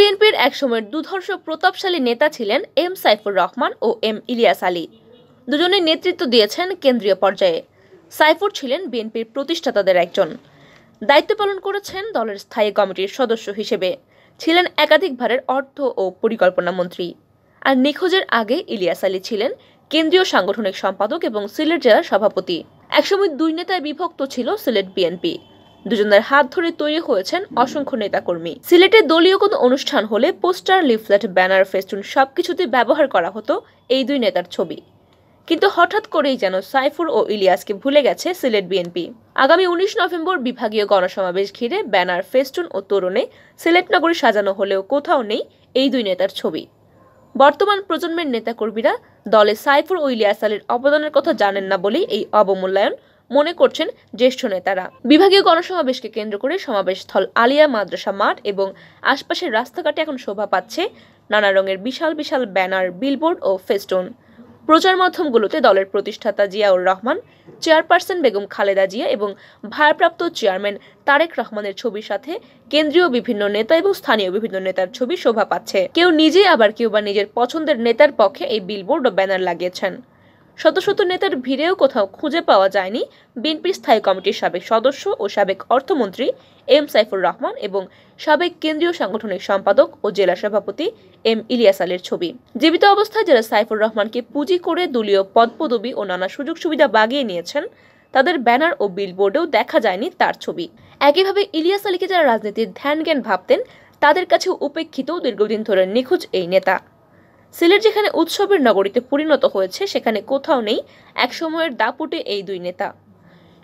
বিএনপির একসময়ের দুধর্ষ প্রতাপশালী নেতা ছিলেন এম সাইফুর রহমান ও এম ইলিয়াস আলী দুজনের নেতৃত্ব দিয়েছেন কেন্দ্রীয় পর্যায়ে সাইফুর ছিলেন বিএনপির প্রতিষ্ঠাতাদের একজন দায়িত্ব পালন করেছেন দলের স্থায়ী কমিটির সদস্য হিসেবে ছিলেন একাধিকবারের অর্থ ও পরিকল্পনা মন্ত্রী আর নিখোঁজের আগে ইলিয়াস আলী ছিলেন কেন্দ্রীয় সাংগঠনিক সম্পাদক এবং সিলেট জেলার সভাপতি একসময় দুই নেতায় বিভক্ত ছিল সিলেট বিএনপি দুজনের হাত ধরে তৈরি হয়েছেন অসংখ্য নেতাকর্মী সিলেটে দলীয় কোনো অনুষ্ঠান হলে পোস্টার লিফলেট ব্যানার ফেস্টুন সবকিছুতে ব্যবহার করা হতো এই দুই নেতার ছবি কিন্তু হঠাৎ করেই যেন সাইফুর ও ইলিয়াসকে ভুলে গেছে সিলেট বিএনপি আগামী উনিশ নভেম্বর বিভাগীয় গণসমাবেশ ঘিরে ব্যানার ফেস্টুন ও তরুণে সিলেট নগরী সাজানো হলেও কোথাও নেই এই দুই নেতার ছবি বর্তমান প্রজন্মের নেতাকর্মীরা দলে সাইফুর ও ইলিয়াস আলীর অবদানের কথা জানেন না বলেই এই অবমূল্যায়ন মনে করছেন জ্যেষ্ঠ নেতারা বিভাগীয় গণসমাবেশকে কেন্দ্র করে সমাবেশস্থল আলিয়া মাদ্রাসা মাঠ এবং আশপাশের রাস্তাঘাটে এখন শোভা পাচ্ছে নানা রঙের বিশাল বিশাল ব্যানার বিলবোর্ড ও ফেস্টুন প্রচার মাধ্যমগুলোতে দলের প্রতিষ্ঠাতা জিয়াউর রহমান চেয়ারপারসন বেগম খালেদা জিয়া এবং ভারপ্রাপ্ত চেয়ারম্যান তারেক রহমানের ছবির সাথে কেন্দ্রীয় বিভিন্ন নেতা এবং স্থানীয় বিভিন্ন নেতার ছবি শোভা পাচ্ছে কেউ নিজে আবার কেউ বা নিজের পছন্দের নেতার পক্ষে এই বিলবোর্ড ও ব্যানার লাগিয়েছেন শত শত নেতার ভিড়েও কোথাও খুঁজে পাওয়া যায়নি বিএনপির স্থায়ী কমিটির সাবেক সদস্য ও সাবেক অর্থমন্ত্রী এম সাইফুর রহমান এবং সাবেক কেন্দ্রীয় সাংগঠনিক সম্পাদক ও জেলা সভাপতি এম ইলিয়াস আলের ছবি জীবিত অবস্থায় যারা সাইফুর রহমানকে পুঁজি করে দলীয় পদপদবি ও নানা সুযোগ সুবিধা বাগিয়ে নিয়েছেন তাদের ব্যানার ও বিলবোর্ডেও দেখা যায়নি তার ছবি একইভাবে ইলিয়াস আলীকে যারা রাজনীতির ধ্যান জ্ঞান ভাবতেন তাদের কাছে উপেক্ষিত দীর্ঘদিন ধরে নিখোঁজ এই নেতা সিলেট যেখানে উৎসবের নগরীতে পরিণত হয়েছে সেখানে কোথাও নেই এক সময়ের দাপুটে এই দুই নেতা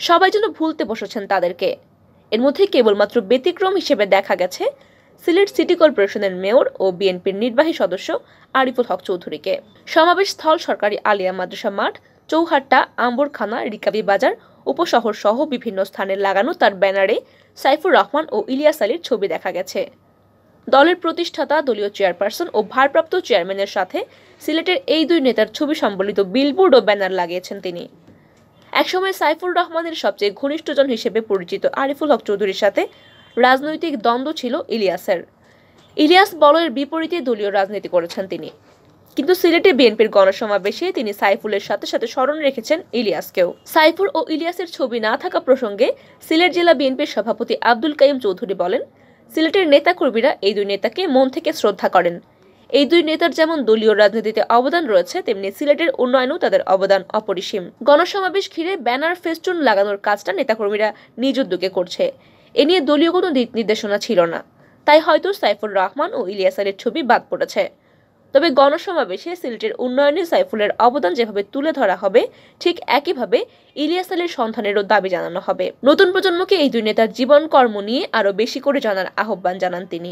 সবাই যেন ভুলতে বসেছেন তাদেরকে এর মধ্যে কেবলমাত্র ব্যতিক্রম হিসেবে দেখা গেছে সিলেট সিটি কর্পোরেশনের মেয়র ও বিএনপির নির্বাহী সদস্য আরিফুল হক চৌধুরীকে সমাবেশ স্থল সরকারি আলিয়া মাদ্রাসা মাঠ চৌহাট্টা আম্বরখানা রিকাবি বাজার উপশহর সহ বিভিন্ন স্থানে লাগানো তার ব্যানারে সাইফুর রহমান ও ইলিয়াস আলীর ছবি দেখা গেছে দলের প্রতিষ্ঠাতা দলীয় চেয়ারপারসন ও ভারপ্রাপ্ত চেয়ারম্যানের সাথে সিলেটের এই দুই নেতার ছবি সম্বলিত বিলবোর্ড ও ব্যানার লাগিয়েছেন তিনি একসময় সাইফুর রহমানের সবচেয়ে ঘনিষ্ঠজন হিসেবে পরিচিত আরিফুল হক চৌধুরীর সাথে রাজনৈতিক দ্বন্দ্ব ছিল ইলিয়াসের ইলিয়াস বলয়ের বিপরীতে দলীয় রাজনীতি করেছেন তিনি কিন্তু সিলেটে বিএনপির গণসমাবেশে তিনি সাইফুলের সাথে সাথে স্মরণ রেখেছেন ইলিয়াসকেও সাইফুল ও ইলিয়াসের ছবি না থাকা প্রসঙ্গে সিলেট জেলা বিএনপির সভাপতি আব্দুল কাইম চৌধুরী বলেন সিলেটের নেতাকর্মীরা এই দুই নেতাকে মন থেকে শ্রদ্ধা করেন এই দুই নেতার যেমন দলীয় রাজনীতিতে অবদান রয়েছে তেমনি সিলেটের উন্নয়নেও তাদের অবদান অপরিসীম গণসমাবেশ ঘিরে ব্যানার ফেস্টুন লাগানোর কাজটা নেতাকর্মীরা নিজ উদ্যোগে করছে এ নিয়ে দলীয় কোনো দিক নির্দেশনা ছিল না তাই হয়তো সাইফুর রহমান ও ইলিয়াস আলীর ছবি বাদ পড়েছে তবে গণসমাবেশে সিলেটের উন্নয়নে সাইফুলের অবদান যেভাবে তুলে ধরা হবে ঠিক একইভাবে ইলিয়াস আলীর সন্ধানেরও দাবি জানানো হবে নতুন প্রজন্মকে এই দুই নেতার জীবন কর্ম নিয়ে আরও বেশি করে জানার আহ্বান জানান তিনি